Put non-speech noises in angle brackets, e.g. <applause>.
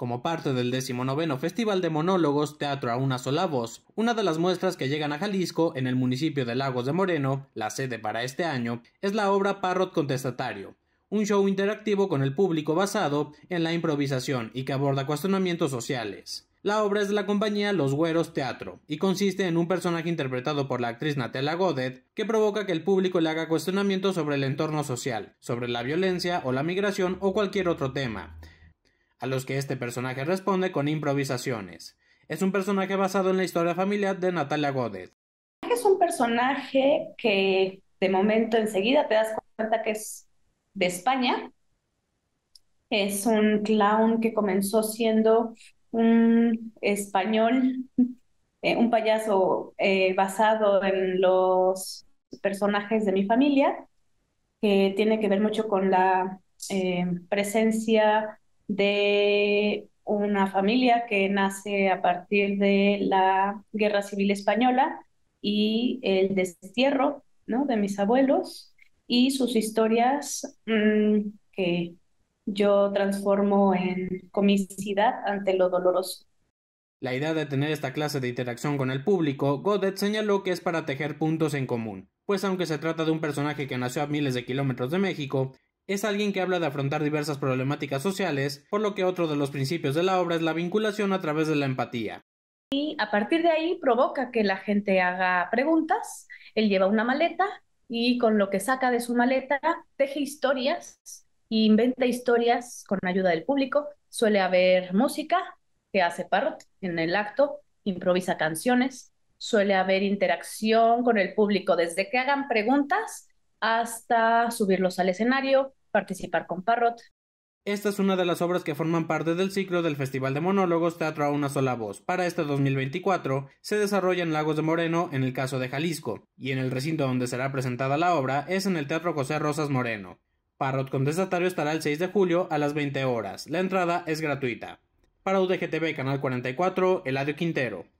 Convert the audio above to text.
como parte del noveno Festival de Monólogos Teatro a una sola voz, una de las muestras que llegan a Jalisco en el municipio de Lagos de Moreno, la sede para este año, es la obra Parrot Contestatario, un show interactivo con el público basado en la improvisación y que aborda cuestionamientos sociales. La obra es de la compañía Los Güeros Teatro y consiste en un personaje interpretado por la actriz Natalia Godet que provoca que el público le haga cuestionamientos sobre el entorno social, sobre la violencia o la migración o cualquier otro tema a los que este personaje responde con improvisaciones. Es un personaje basado en la historia familiar de Natalia Godet. Es un personaje que de momento enseguida te das cuenta que es de España. Es un clown que comenzó siendo un español, <laughs> eh, un payaso eh, basado en los personajes de mi familia, que tiene que ver mucho con la eh, presencia de una familia que nace a partir de la Guerra Civil Española y el destierro ¿no? de mis abuelos y sus historias mm, que yo transformo en comicidad ante lo doloroso. La idea de tener esta clase de interacción con el público, Godet señaló que es para tejer puntos en común, pues aunque se trata de un personaje que nació a miles de kilómetros de México, es alguien que habla de afrontar diversas problemáticas sociales, por lo que otro de los principios de la obra es la vinculación a través de la empatía. Y a partir de ahí provoca que la gente haga preguntas, él lleva una maleta y con lo que saca de su maleta teje historias e inventa historias con ayuda del público. Suele haber música que hace parte en el acto, improvisa canciones, suele haber interacción con el público, desde que hagan preguntas hasta subirlos al escenario, participar con Parrot. Esta es una de las obras que forman parte del ciclo del Festival de Monólogos Teatro a una sola voz. Para este 2024 se desarrolla en Lagos de Moreno, en el caso de Jalisco, y en el recinto donde será presentada la obra es en el Teatro José Rosas Moreno. Parrot desatario estará el 6 de julio a las 20 horas. La entrada es gratuita. Para UDGTV Canal 44, Eladio Quintero.